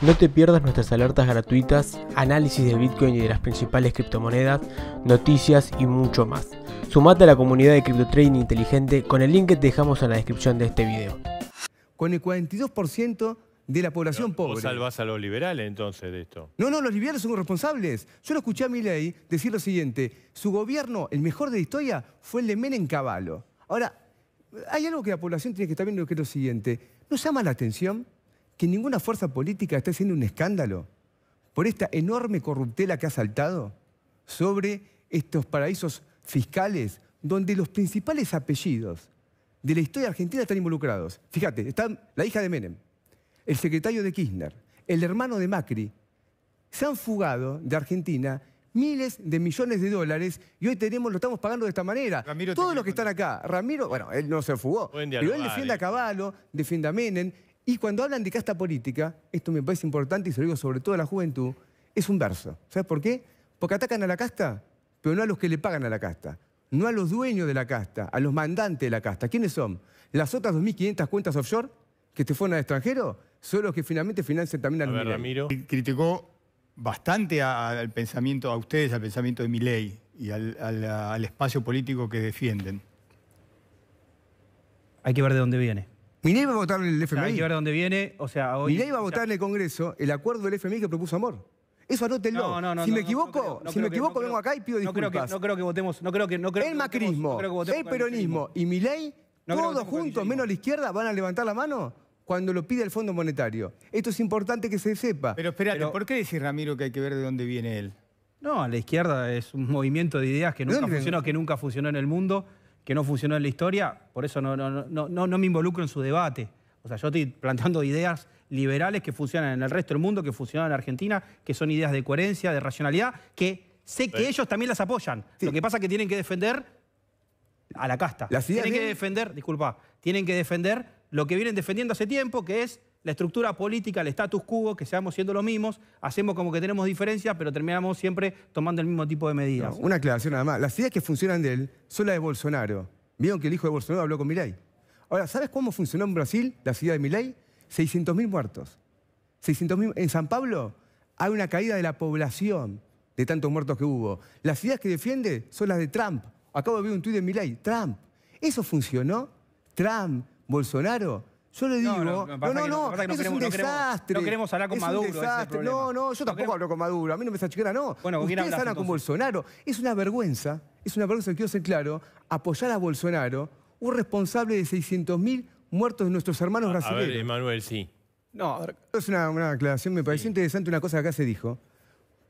No te pierdas nuestras alertas gratuitas, análisis de Bitcoin y de las principales criptomonedas, noticias y mucho más. Sumate a la comunidad de CryptoTrading Inteligente con el link que te dejamos en la descripción de este video. Con el 42% de la población pobre. ¿Vos salvás a los liberales entonces de esto? No, no, los liberales son responsables. Yo lo escuché a ley decir lo siguiente. Su gobierno, el mejor de la historia, fue el de Menem Caballo. Ahora, hay algo que la población tiene que estar viendo que es lo siguiente. ¿No llama la atención? que ninguna fuerza política está haciendo un escándalo por esta enorme corruptela que ha saltado sobre estos paraísos fiscales donde los principales apellidos de la historia argentina están involucrados. Fíjate, están la hija de Menem, el secretario de Kirchner, el hermano de Macri. Se han fugado de Argentina miles de millones de dólares y hoy tenemos, lo estamos pagando de esta manera. Todos los que están acá, Ramiro, bueno, él no se fugó, pero él defiende a Caballo, defiende a Menem, y cuando hablan de casta política, esto me parece importante y se lo digo sobre todo a la juventud, es un verso. ¿Sabes por qué? Porque atacan a la casta, pero no a los que le pagan a la casta, no a los dueños de la casta, a los mandantes de la casta. ¿Quiénes son? Las otras 2.500 cuentas offshore que te fueron al extranjero son los que finalmente financian también al a Ramiro. Criticó bastante al pensamiento, a ustedes, al pensamiento de ley y al espacio político que defienden. Hay que ver de dónde viene. Mi va a votar el FMI. dónde viene. O sea, va a votar en el Congreso el acuerdo del FMI que propuso Amor. Eso anótenlo. si me equivoco, si me equivoco vengo acá y pido disculpas. no creo que, votemos, no creo que El macrismo, el peronismo y mi ley, todos juntos, menos la izquierda, van a levantar la mano cuando lo pide el Fondo Monetario. Esto es importante que se sepa. Pero espérate, ¿por qué decir Ramiro que hay que ver de dónde viene él? No, la izquierda es un movimiento de ideas que nunca funcionó, que nunca funcionó en el mundo que no funcionó en la historia, por eso no, no, no, no, no me involucro en su debate. O sea, yo estoy planteando ideas liberales que funcionan en el resto del mundo, que funcionan en Argentina, que son ideas de coherencia, de racionalidad, que sé que eh. ellos también las apoyan. Lo que pasa es que tienen que defender a la casta. tienen que defender, disculpa, tienen que defender lo que vienen defendiendo hace tiempo, que es la estructura política, el status quo, que seamos siendo los mismos, hacemos como que tenemos diferencias, pero terminamos siempre tomando el mismo tipo de medidas. una aclaración nada más. Las ideas que funcionan de él son las de Bolsonaro. Vieron que el hijo de Bolsonaro habló con Milei. Ahora, ¿sabes cómo funcionó en Brasil la ciudad de Milei? 600.000 muertos. 600.000. En San Pablo hay una caída de la población de tantos muertos que hubo. Las ideas que defiende son las de Trump. Acabo de ver un tuit de Milei. Trump. ¿Eso funcionó? Trump, Bolsonaro. Yo le digo, no, no, no, no, eso queremos, es un desastre. No queremos, hablar con Maduro. no, no, yo tampoco hablo con Maduro. A mí no me chiquera, no. Bueno, Ustedes hablan con Bolsonaro. Es una vergüenza, es una vergüenza, quiero ser claro, apoyar a Bolsonaro, un responsable de 600.000 muertos de nuestros hermanos brasileños. A ver, Emanuel, sí. No, es una, aclaración, me pareció interesante una cosa que acá se dijo,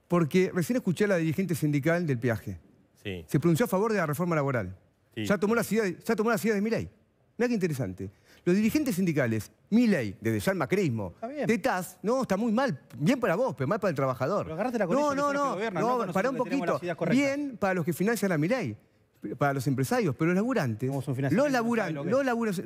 porque recién escuché a la dirigente sindical del peaje. Sí. Se pronunció a favor de la reforma laboral. Ya tomó la ciudad, ya de Mirai. Mira qué interesante los dirigentes sindicales, Miley, desde ya el macrismo, Tetaz, no, está muy mal, bien para vos, pero mal para el trabajador. no, no, no, para un poquito, bien para los que financian a ley, para los empresarios, pero los laburantes, los, laburantes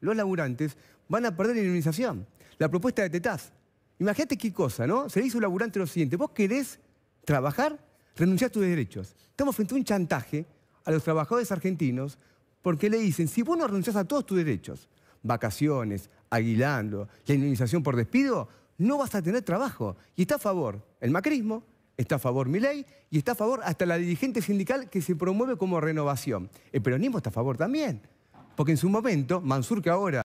los laburantes, van a perder la indemnización. La propuesta de TETAS, Imagínate qué cosa, ¿no? Se le hizo un laburante lo siguiente. Vos querés trabajar, renunciar a tus derechos. Estamos frente a un chantaje a los trabajadores argentinos porque le dicen, si vos no renunciás a todos tus derechos, vacaciones, aguilando, la indemnización por despido, no vas a tener trabajo. Y está a favor el macrismo, está a favor mi ley, y está a favor hasta la dirigente sindical que se promueve como renovación. El peronismo está a favor también. Porque en su momento, Mansur, que ahora...